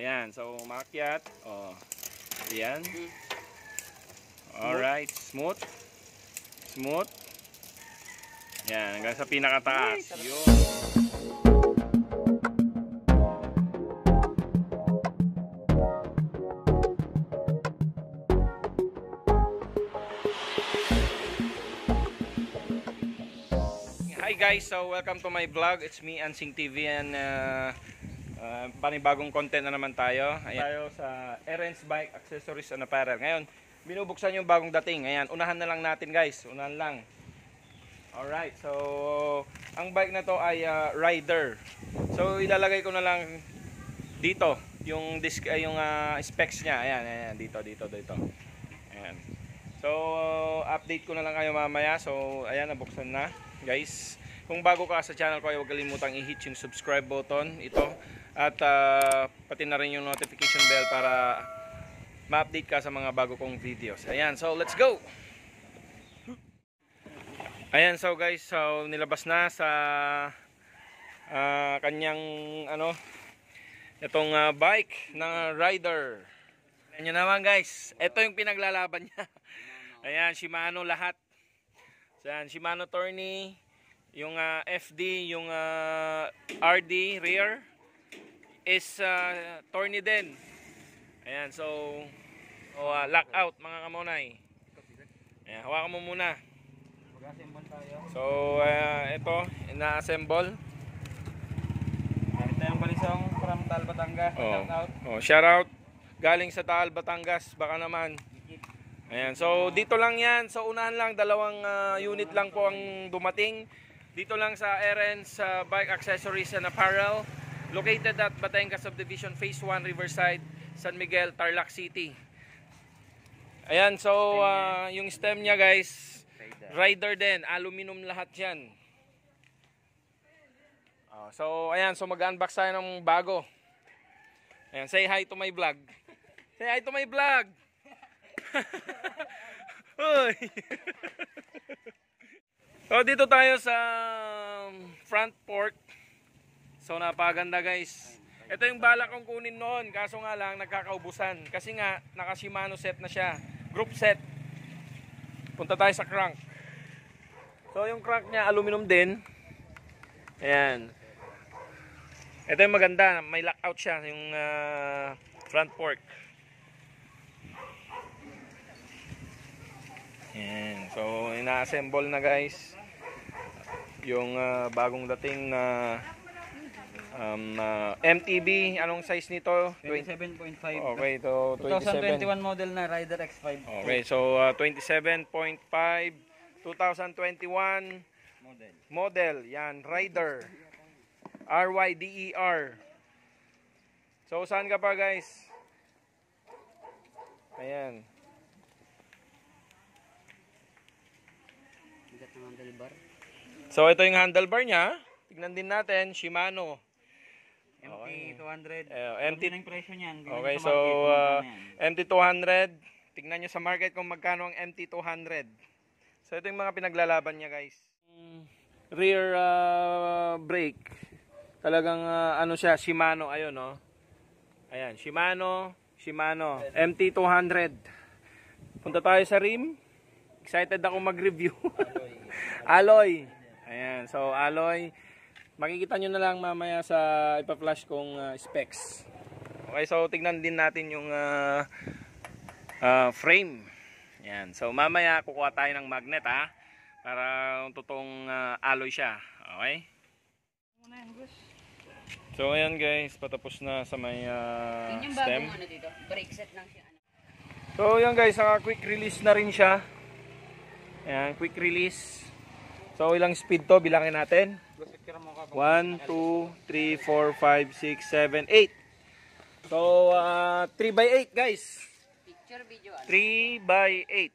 ayan. So, umakyat. O, oh, ayan. Mm. Alright, smooth. Smooth. Ayan, hanggang sa pinakataas. Yun. Hi guys, so welcome to my vlog. It's me, Ansing TV and uh, Uh, panibagong content na naman tayo. Ayan. Tayo sa Errands Bike Accessories and Apparel. Ngayon, binubuksan yung bagong dating. Ayan, unahan na lang natin guys. Unahan lang. Alright, so ang bike na to ay uh, Rider. So ilalagay ko na lang dito yung disk uh, ah, yung uh, specs niya. Ayan, ayan, dito, dito, dito. Ayan. So update ko na lang kayo mamaya. So ayan, nabuksan na guys. Kung bago ka sa channel ko ay huwag kalimutang i-hit yung subscribe button. Ito, at uh, pati na rin yung notification bell para ma-update ka sa mga bago kong videos. Ayan, so let's go! Ayan, so guys, so nilabas na sa uh, kanyang ano, itong uh, bike ng rider. Ayan nyo naman guys, ito yung pinaglalaban niya. Ayan, Shimano lahat. So, ayan, Shimano Tourney, yung uh, FD, yung uh, RD, rear, is uh, torny din. Ayan, so oh, uh, lock out mga kamonay. Ayan, hawakan mo muna. Mag-assemble tayo. So, uh, ito, ina-assemble. Ito yung balisong from Taal, Batangas. Oh. Shout out. Oh, shout out. Galing sa Taal, Batangas. Baka naman. Ayan, so dito lang yan. So unahan lang, dalawang uh, unit lang po ang dumating. Dito lang sa Erens uh, Bike Accessories and Apparel. Located at Batangas Subdivision Phase 1 Riverside, San Miguel, Tarlac City. Ayan, so uh, yung stem niya guys, rider din, aluminum lahat yan. Oh, so ayan, so mag-unbox tayo ng bago. Ayan, say hi to my vlog. Say hi to my vlog. Hoy. so dito tayo sa um, front porch So napaganda guys. Ito yung balak kong kunin noon. Kaso nga lang nagkakaubusan. Kasi nga naka Shimano set na siya. Group set. Punta tayo sa crank. So yung crank niya aluminum din. Ayan. Ito yung maganda. May lockout siya. Yung uh, front fork. Ayan. So ina-assemble na guys. Yung uh, bagong dating na uh, Um, uh, MTB, anong size nito? 27.5. Okay, so 27. 2021 model na Rider X5. Okay, so uh, 27.5, 2021 model. Model, yan, Rider. R-Y-D-E-R. -E so, saan ka pa guys? Ayan. So, ito yung handlebar niya. Tignan din natin, Shimano. MT200. Uh, MT Ganun presyo niyan. Okay, sa so market, yung uh, MT200. Tingnan niyo sa market kung magkano ang MT200. So ito yung mga pinaglalaban niya guys. Mm, rear uh, brake. Talagang uh, ano siya, Shimano. Ayun no. Oh. Ayan, Shimano, Shimano. MT200. Punta tayo sa rim. Excited ako mag-review. alloy. Ayan, so alloy makikita nyo na lang mamaya sa ipa-flash kong uh, specs okay so tignan din natin yung uh, uh, frame yan so mamaya kukuha tayo ng magnet ha para yung totoong uh, alloy siya okay so ayan guys patapos na sa may uh, stem ano dito brake set lang siya so ayan guys naka quick release na rin siya ayan quick release so ilang speed to bilangin natin 1, 2, 3, 4, 5, 6, 7, 8. So, uh, 3 by 8 guys. 3 ano? by 8.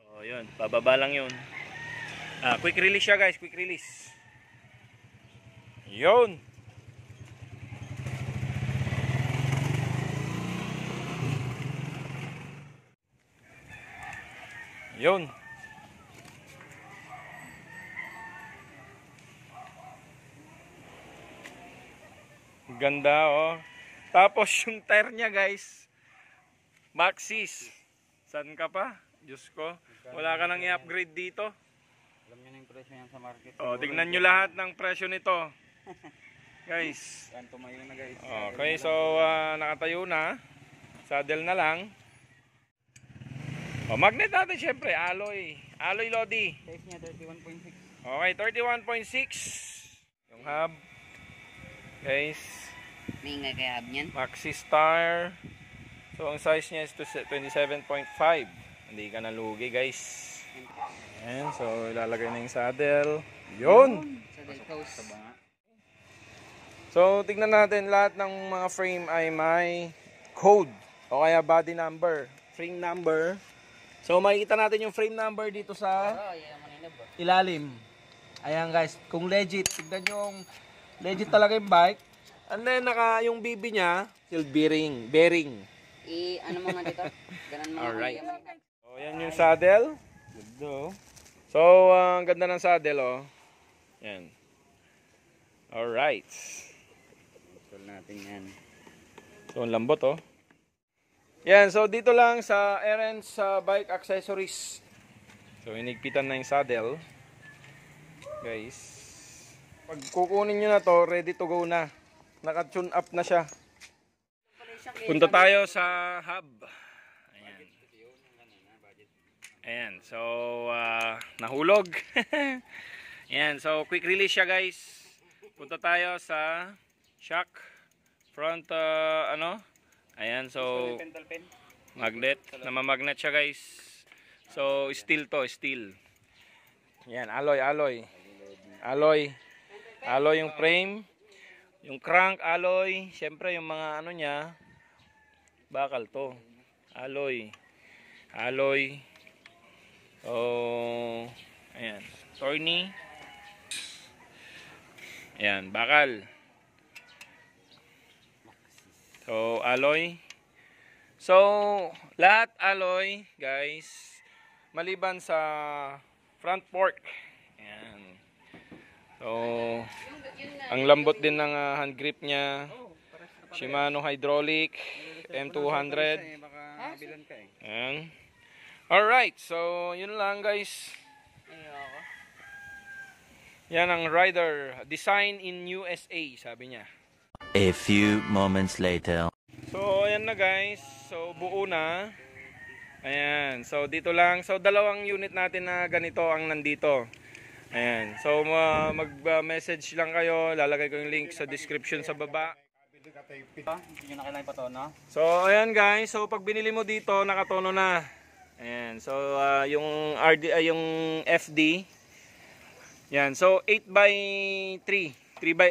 So, yun. Bababa lang yun. Ah, quick release siya guys. Quick release. Yun. Yun. Ganda oh. Tapos yung tire niya guys. Maxis. saan ka pa? Diyos ko. Wala ka nang i-upgrade dito. Alam niyo na yung presyo niyan sa market. Oh, tignan niyo lahat ng presyo nito. guys. Yan tumayo na guys. Okay, so uh, nakatayo na. Saddle na lang. oh, magnet natin syempre, alloy. Alloy Lodi. Size niya 31.6. Okay, 31.6. Yung hub. Guys. May nga kaya hab niyan? Maxi Star. So, ang size niya is 27.5. Hindi ka nalugi, guys. Ayan. So, ilalagay na yung saddle. Yun! So, tignan natin lahat ng mga frame ay may code o kaya body number. Frame number. So, makikita natin yung frame number dito sa oh, oh. ilalim. Ayan guys, kung legit, tignan yung legit talaga yung bike. And then, naka, yung bibi niya, still bearing. bearing. I, ano mga dito? Ganun mga Alright. So, yan yung saddle. Ganda, oh. So, uh, ang ganda ng saddle, oh. Yan. All Alright. Control natin yan. So, ang lambot, oh. Yan, so dito lang sa Aaron's uh, Bike Accessories. So, inigpitan na yung saddle. Guys. Pag kukunin niyo na to, ready to go na. Naka-tune up na siya. Punta tayo sa hub. Ayan. Ayan. So, uh, nahulog. Ayan. So, quick release siya guys. Punta tayo sa shock front uh, ano. Ayan. So, magnet. Namamagnet siya guys. So, steel to. Steel. Ayan. Alloy, alloy. Alloy. Alloy yung frame. Yung crank, alloy, syempre yung mga ano niya, bakal to. Alloy. Alloy. Oh, ayan. Torny. Ayan, bakal. So, alloy. So, lahat alloy, guys. Maliban sa front fork. Oh, ang lambot din ng uh, hand grip niya. Shimano hydraulic M200. Ayan. All right, so yun lang guys. Yan ang rider design in USA, sabi niya. A few moments later. So ayan na guys, so buo na. Ayan, so dito lang. So dalawang unit natin na ganito ang nandito. Ayan. So, uh, mag-message lang kayo. Lalagay ko yung link sa description sa baba. So, ayan guys. So, pag binili mo dito, nakatono na. Ayan. So, uh, yung, RD, uh, ah, yung FD. Ayan. So, 8 by 3. 3 by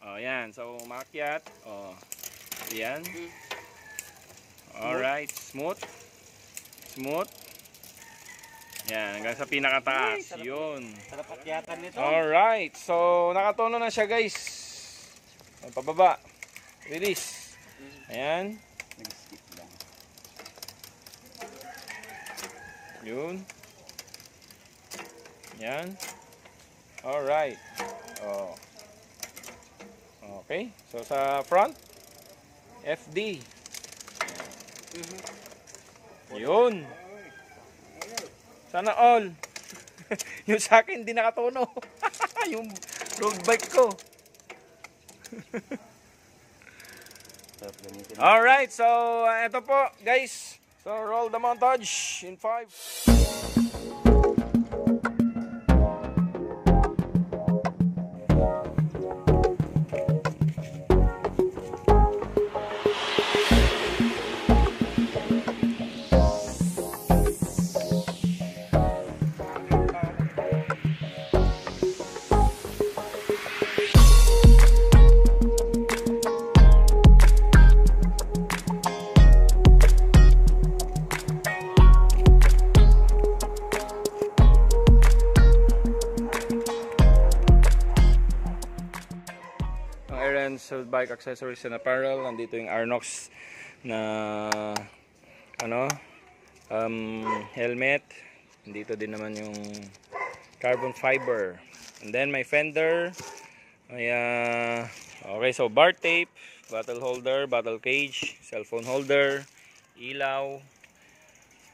8. Oh, ayan. So, umakyat. O, oh. ayan. right, Smooth. Smooth. Yan, hanggang sa pinakataas. Ay, Yun. Sarap akyatan nito. Alright. So, nakatono na siya guys. Pababa. Release. Ayan. Nag-skip lang. Yun. Yan. Alright. Oh. Okay. So, sa front, FD. Mm-hmm. Yun. Yun. Sana all. yung sa akin, hindi nakatono. yung road bike ko. all right, so uh, ito po guys. So roll the montage in 5. RN Bike Accessories and Apparel. Nandito yung Arnox na ano um, helmet. Nandito din naman yung carbon fiber. And then my fender. May, uh, ah, okay, so bar tape, bottle holder, bottle cage, cellphone holder, ilaw,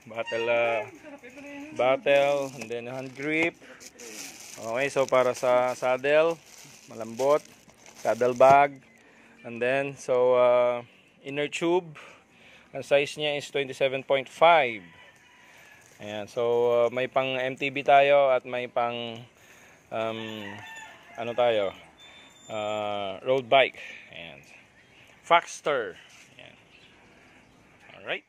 bottle, uh, bottle, and then hand grip. Okay, so para sa saddle, malambot saddle bag and then so uh, inner tube ang size niya is 27.5 ayan so uh, may pang MTB tayo at may pang um, ano tayo uh, road bike and Faxter ayan alright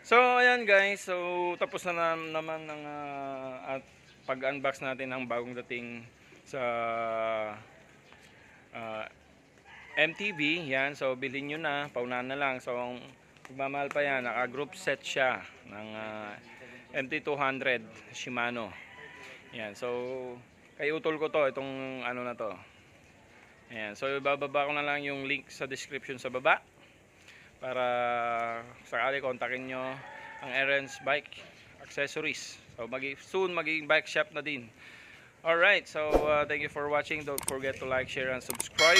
so ayan guys so tapos na naman ang uh, at pag-unbox natin ang bagong dating sa uh, ah, MTV yan so bilhin nyo na pauna na lang so ang magmamahal pa yan naka group set siya ng uh, ah, MT200 Shimano yan so kay utol ko to itong ano na to yan so ibababa ko na lang yung link sa description sa baba para sakali kontakin nyo ang Erens Bike Accessories. So mag soon magiging bike shop na din. Alright, so uh, thank you for watching. Don't forget to like, share, and subscribe.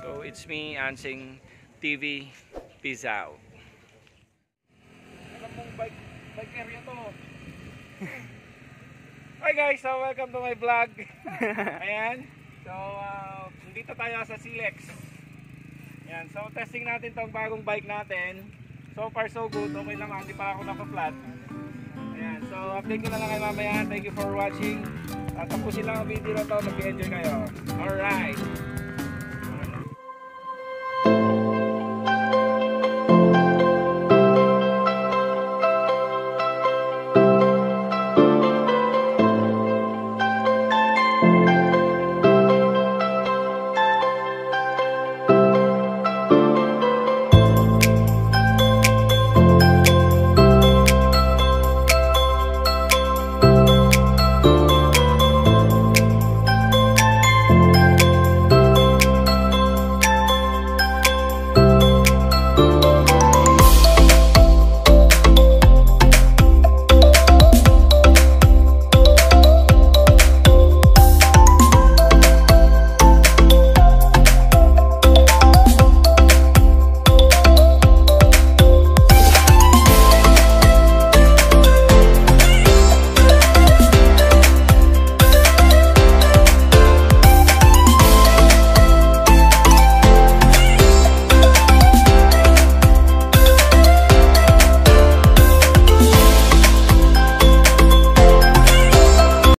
So it's me, Ansing TV. Peace out. Hi guys, so welcome to my vlog. Ayan. So, uh, dito tayo sa Silex. Ayan. So, testing natin tong bagong bike natin. So far, so good. Okay lang, ah. Hindi pa ako naka-flat. Ayan. So, update ko na lang kayo mamaya. Thank you for watching. At tapos sila ang video na to. Nag-enjoy kayo. Alright.